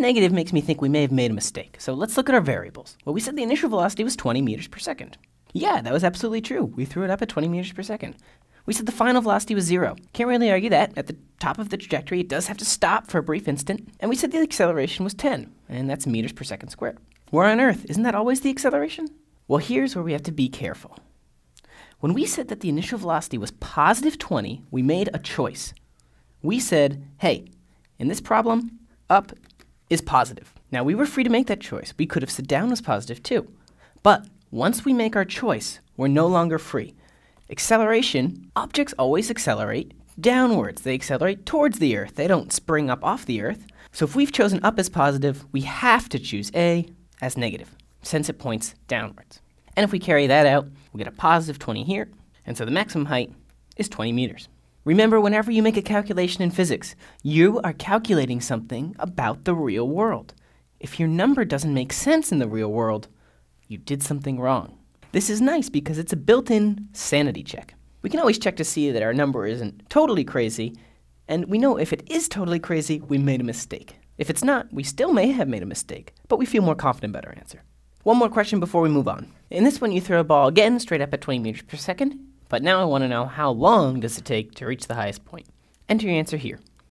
negative makes me think we may have made a mistake, so let's look at our variables. Well, we said the initial velocity was 20 meters per second. Yeah, that was absolutely true. We threw it up at 20 meters per second. We said the final velocity was zero. Can't really argue that. At the top of the trajectory, it does have to stop for a brief instant. And we said the acceleration was 10, and that's meters per second squared. Where on earth? Isn't that always the acceleration? Well, here's where we have to be careful. When we said that the initial velocity was positive 20, we made a choice. We said, hey, in this problem, up is positive. Now, we were free to make that choice. We could have said down was positive too. But once we make our choice, we're no longer free. Acceleration, objects always accelerate downwards. They accelerate towards the Earth. They don't spring up off the Earth. So if we've chosen up as positive, we have to choose A as negative, since it points downwards. And if we carry that out, we get a positive 20 here, and so the maximum height is 20 meters. Remember, whenever you make a calculation in physics, you are calculating something about the real world. If your number doesn't make sense in the real world, you did something wrong. This is nice because it's a built-in sanity check. We can always check to see that our number isn't totally crazy, and we know if it is totally crazy, we made a mistake. If it's not, we still may have made a mistake, but we feel more confident about our answer. One more question before we move on. In this one, you throw a ball again straight up at 20 meters per second, but now I want to know how long does it take to reach the highest point? Enter your answer here.